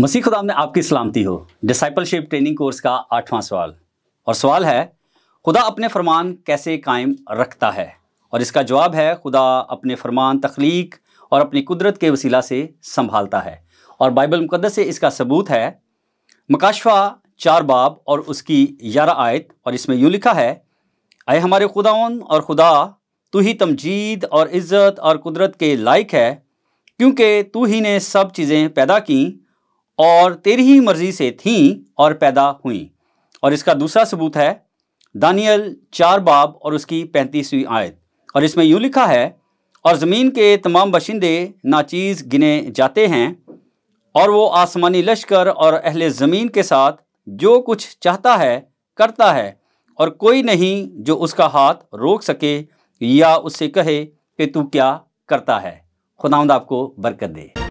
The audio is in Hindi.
मसीह खुदा में आपकी सलामती हो डिसाइपलशिप ट्रेनिंग कोर्स का आठवां सवाल और सवाल है खुदा अपने फरमान कैसे कायम रखता है और इसका जवाब है खुदा अपने फरमान तख्लीक और अपनी कुदरत के वसीला से संभालता है और बाइबल मुकदस से इसका सबूत है मकाशवा चार बाब और उसकी ग्यारह आयत और इसमें यूँ लिखा है आए हमारे खुदाउन और खुदा तू ही तमजीद और इज़्ज़त और कुदरत के लायक है क्योंकि तू ही ने सब चीज़ें पैदा कं और तेरी ही मर्जी से थीं और पैदा हुई और इसका दूसरा सबूत है दानियल चार बाब और उसकी पैंतीसवीं आयत और इसमें यूँ लिखा है और ज़मीन के तमाम बशिंदे नाचीज़ गिने जाते हैं और वो आसमानी लश्कर और अहल ज़मीन के साथ जो कुछ चाहता है करता है और कोई नहीं जो उसका हाथ रोक सके या उससे कहे कि तू क्या करता है खुदावंद आपको बरकत दे